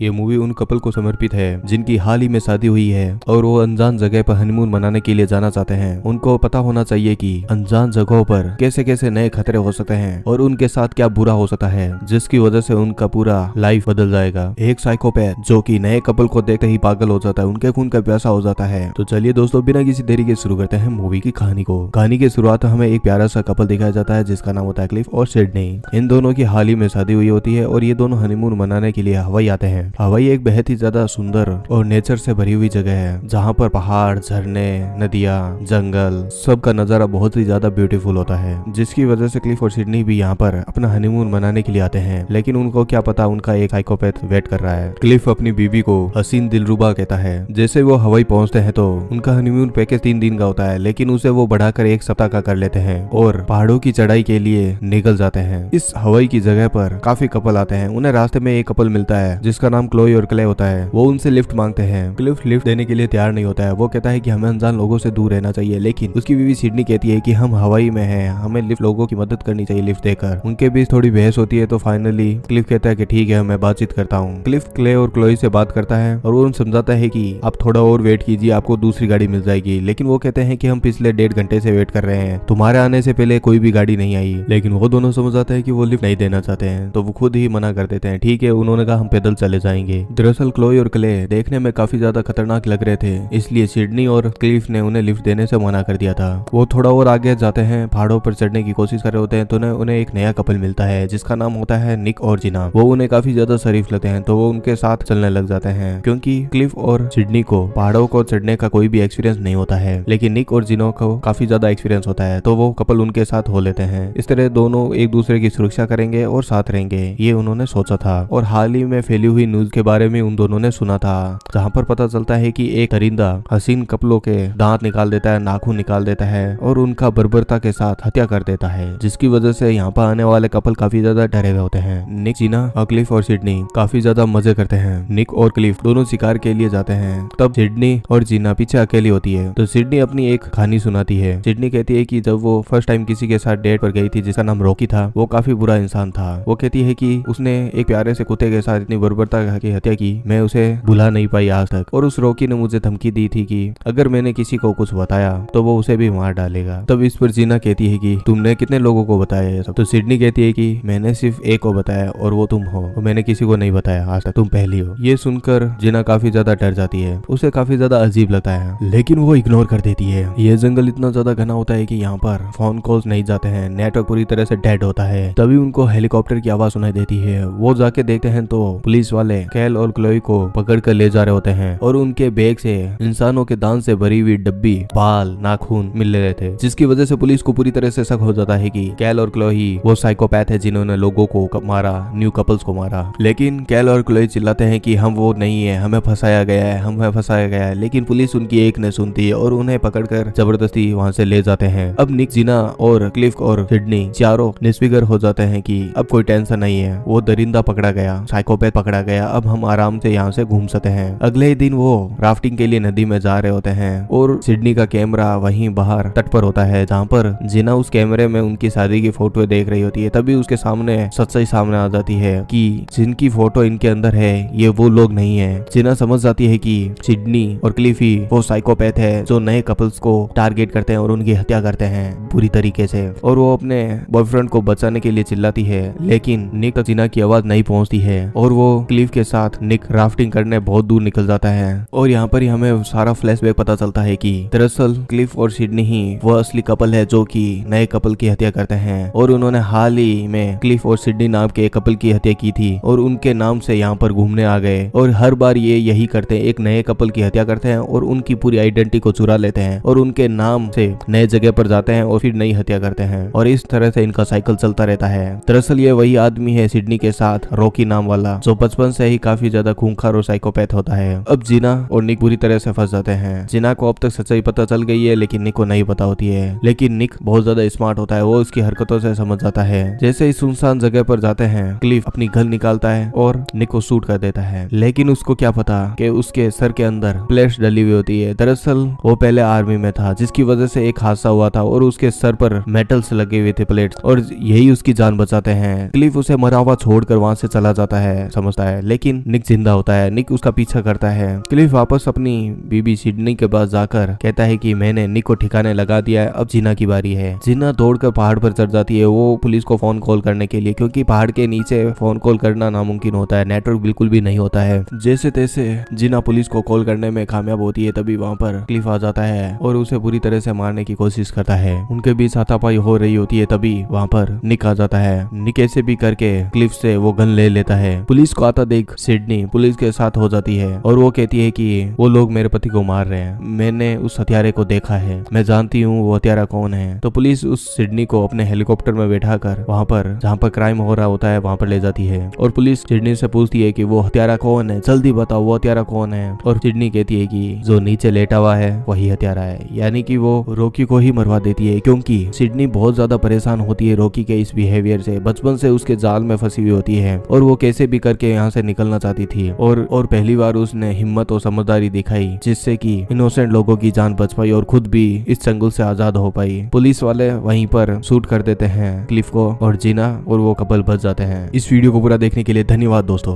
ये मूवी उन कपल को समर्पित है जिनकी हाल ही में शादी हुई है और वो अनजान जगह पर हनीमून मनाने के लिए जाना चाहते हैं उनको पता होना चाहिए कि अनजान जगहों पर कैसे कैसे नए खतरे हो सकते हैं और उनके साथ क्या बुरा हो सकता है जिसकी वजह से उनका पूरा लाइफ बदल जाएगा एक साइकोपैथ जो की नए कपल को देखते ही पागल हो जाता है उनके खून का प्यासा हो जाता है तो चलिए दोस्तों बिना किसी देरी के शुरू करते हैं मूवी की कहानी को कहानी की शुरुआत हमें एक प्यारा सा कपल दिखाया जाता है जिसका नाम होता है क्लिफ और सिडनी इन दोनों की हाल ही में शादी हुई होती है और ये दोनों हनीमून मनाने के लिए हवाई आते हैं हवाई हाँ, एक बेहद ही ज्यादा सुंदर और नेचर से भरी हुई जगह है जहाँ पर पहाड़ झरने नदियाँ जंगल सब का नजारा बहुत ही ज्यादा ब्यूटीफुल होता है जिसकी वजह से क्लिफ और सिडनी भी यहाँ पर अपना हनीमून मनाने के लिए आते हैं लेकिन उनको क्या पता उनका एक हाइकोपैथ वेट कर रहा है क्लिफ अपनी बीबी को हसीन दिलरुबा कहता है जैसे वो हवाई पहुंचते हैं तो उनका हनीमून पैकेज तीन दिन का होता है लेकिन उसे वो बढ़ाकर एक सप्ताह का कर लेते हैं और पहाड़ों की चढ़ाई के लिए निकल जाते हैं इस हवाई की जगह पर काफी कपल आते हैं उन्हें रास्ते में एक कपल मिलता है जिसका नाम क्लोई और क्ले होता है वो उनसे लिफ्ट मांगते हैं क्लिफ लिफ्ट देने के लिए तैयार नहीं होता है वो कहता है की हमें अनजान लोगों से दूर रहना चाहिए लेकिन उसकी बीवी सिडनी कहती है की हम हवाई में है हमें लिफ्ट लोगों की मदद करनी चाहिए लिफ्ट देकर उनके बीच थोड़ी बहस होती है तो फाइनली क्लिफ कहता है की ठीक है मैं बातचीत करता हूँ क्लिफ क्ले और क्लोई से बात करता है और वो समझाता है की आप थोड़ा और वेट कीजिए आपको दूसरी गाड़ी मिल जाएगी लेकिन वो कहते हैं की हम पिछले डेढ़ घंटे से वेट कर रहे हैं तुम्हारे आने से पहले कोई भी गाड़ी नहीं आई लेकिन वो दोनों समझ आते हैं की वो लिफ्ट नहीं देना चाहते हैं तो वो खुद ही मना कर देते हैं ठीक है उन्होंने कहा हम पैदल चले जाएंगे दरअसल क्लोई और क्ले देखने में काफी ज्यादा खतरनाक लग रहे थे इसलिए सिडनी और क्लीफ ने उन्हें लिफ्ट देने से मना कर दिया था वो थोड़ा और आगे जाते हैं पहाड़ों पर चढ़ने की कोशिश कर रहे होते हैं तो उन्हें एक नया कपल मिलता है जिसका नाम होता है निक और जिना वो उन्हें काफी ज्यादा शरीफ लगते हैं तो वो उनके साथ चलने लग जाते हैं क्योंकि क्लिफ और सिडनी को पहाड़ों को चढ़ने का कोई भी एक्सपीरियंस नहीं होता है लेकिन निक और जिनो को काफी ज्यादा एक्सपीरियंस होता है तो वो कपल उनके साथ हो लेते हैं इस तरह दोनों एक दूसरे की सुरक्षा करेंगे और साथ रहेंगे ये उन्होंने सोचा था और हाल ही में फैली हुई न्यूज के बारे में उन दोनों ने सुना था जहाँ पर पता चलता है की एक दरिंदा हसीन कपलों के दांत निकाल देता है नाखून निकाल देता है और उनका बर्बरता के साथ हत्या कर देता है जिसकी वजह से यहाँ पर आने वाले कपल काफी ज्यादा डरे हुए होते हैं निक जीना अक्लिफ और सिडनी काफी ज्यादा मजे करते हैं निक और क्लिफ दोनों शिकार के लिए जाते हैं तब सिडनी और जीना पीछे अकेली होती है तो सिडनी अपनी एक कहानी सुनाती है सिडनी कहती है कि जब वो फर्स्ट टाइम किसी के साथ डेट पर गई थी जिसका नाम रोकी था वो काफी बुरा इंसान था वो कहती है की उसने एक प्यारे से कुत्ते के साथ इतनी बर्बरता मारा की हत्या की मैं उसे भुला नहीं पाई आज तक और उस रोकी ने मुझे धमकी दी थी कि अगर मैंने किसी को कुछ बताया तो वो उसे भी मार डालेगा तब इस पर जीना कहती है कि तुमने कितने लोगों को बताया सब तो सिडनी कहती है कि मैंने सिर्फ एक को बताया और वो तुम हो तो मैंने किसी को नहीं बताया आज तक तुम पहली हो ये सुनकर जीना काफी ज्यादा डर जाती है उसे काफी ज्यादा अजीब लगता है लेकिन वो इग्नोर कर देती है ये जंगल इतना ज्यादा घना होता है की यहाँ पर फोन कॉल्स नहीं जाते हैं नेटवर्क पूरी तरह से डेड होता है तभी उनको हेलीकॉप्टर की आवाज सुनाई देती है वो जाके देखते हैं तो पुलिस वाले वाले कैल और क्लोई को पकड़ कर ले जा रहे होते हैं और उनके बैग से इंसानों के दान से भरी हुई डब्बी बाल नाखून मिल रहे थे जिसकी वजह से पुलिस को पूरी तरह से शक हो जाता है की कैल और क्लोही वो साइकोपैथ है जिन्होंने लोगों को मारा न्यू कपल्स को मारा लेकिन कैल और क्लोई चिल्लाते हैं की हम वो नहीं है हमें फंसाया गया है हमें फंसाया गया है लेकिन पुलिस उनकी एक न सुनती है और उन्हें पकड़कर जबरदस्ती वहाँ से ले जाते हैं अब निक जीना और क्लिफ और सिडनी चारों निस्फिगर हो जाते हैं कि अब कोई टेंशन नहीं है वो दरिंदा पकड़ा गया साइकोपैथ पकड़ा गया गया अब हम आराम से यहाँ से घूम सकते हैं अगले ही दिन वो राफ्टिंग के लिए नदी में जा रहे होते हैं और सिडनी का कैमरा वहीं बाहर तट पर होता है जहाँ पर जिना उस कैमरे में उनकी शादी की फोटो देख रही होती है तभी उसके सामने सच्चाई सामने आ जाती है कि जिनकी फोटो इनके अंदर है ये वो लोग नहीं है जिना समझ जाती है कि सिडनी और क्लिफी वो साइकोपैथ है जो नए कपल्स को टारगेट करते हैं और उनकी हत्या करते हैं पूरी तरीके से और वो अपने बॉयफ्रेंड को बचाने के लिए चिल्लाती है लेकिन निक जिना की आवाज नहीं पहुंचती है और वो क्लिफ रीफ के साथ निक राफ्टिंग करने बहुत दूर निकल जाता है और यहाँ पर ही हमें सारा फ्लैशबैक पता चलता है कि दरअसल क्लिफ और सिडनी ही वो असली कपल है जो कि नए कपल की हत्या करते हैं और उन्होंने हाल ही में क्लिफ और सिडनी नाम के कपल की हत्या की थी और उनके नाम से यहाँ पर घूमने आ गए और हर बार ये यही करते हैं एक नए कपल की हत्या करते हैं और उनकी पूरी आइडेंटिटी को चुरा लेते हैं और उनके नाम से नए जगह पर जाते हैं और फिर नई हत्या करते हैं और इस तरह से इनका साइकिल चलता रहता है दरअसल ये वही आदमी है सिडनी के साथ रॉकी नाम वाला जो बचपन से ही काफी ज्यादा खूंखार और साइकोपैथ होता है अब जीना और निक बुरी तरह से फंस जाते हैं जीना को अब तक सच्चाई पता चल गई है लेकिन निक को नहीं पता होती है लेकिन निक बहुत ज्यादा स्मार्ट होता है वो उसकी हरकतों से समझ जाता है जैसे ही सुनसान जगह पर जाते हैं क्लिफ अपनी घर निकालता है और निक को सूट कर देता है लेकिन उसको क्या पता कि उसके सर के अंदर प्लेट्स डली हुई होती है दरअसल वो पहले आर्मी में था जिसकी वजह से एक हादसा हुआ था और उसके सर पर मेटल्स लगे हुए थे प्लेट और यही उसकी जान बचाते हैं क्लिफ उसे मरा हुआ छोड़कर वहां से चला जाता है समझता है लेकिन निक जिंदा होता है निक उसका पीछा करता है क्लिफ वापस अपनी बीबी सिडनी के पास जाकर कहता है कि मैंने निक को ठिकाने लगा दिया है अब जीना की बारी है जीना दौड़कर पहाड़ पर चढ़ जाती है वो पुलिस को फोन कॉल करने के लिए क्योंकि पहाड़ के नीचे फोन कॉल करना नामुमकिन होता है नेटवर्क बिल्कुल भी नहीं होता है जैसे तैसे जीना पुलिस को कॉल करने में कामयाब होती है तभी वहाँ पर क्लिफ आ जाता है और उसे पूरी तरह से मारने की कोशिश करता है उनके बीच हाथापाई हो रही होती है तभी वहाँ पर निक आ जाता है निक ऐसे भी करके क्लिफ से वो गन ले लेता है पुलिस को आता एक सिडनी पुलिस के साथ हो जाती है और वो कहती है कि वो लोग मेरे पति को मार रहे हैं मैंने उस हथियारे को देखा है मैं जानती हूँ वो हथियारा कौन है तो पुलिस उस सिडनी को अपने हेलीकॉप्टर में बैठा कर वहाँ पर जहाँ पर क्राइम हो रहा होता है वहाँ पर ले जाती है और पुलिस सिडनी से पूछती है की वो हथियारा कौन है जल्दी बताओ वो हथियारा कौन है और सिडनी कहती है की जो नीचे लेटा हुआ है वही हथियारा है यानी की वो रोकी को ही मरवा देती है क्योंकि सिडनी बहुत ज्यादा परेशान होती है रोकी के इस बिहेवियर से बचपन से उसके जाल में फंसी हुई होती है और वो कैसे भी करके यहाँ से निकलना चाहती थी और और पहली बार उसने हिम्मत और समझदारी दिखाई जिससे कि इनोसेंट लोगों की जान बच पाई और खुद भी इस चंगुल से आजाद हो पाई पुलिस वाले वहीं पर शूट कर देते हैं क्लिफ को और जीना और वो कपल बच जाते हैं इस वीडियो को पूरा देखने के लिए धन्यवाद दोस्तों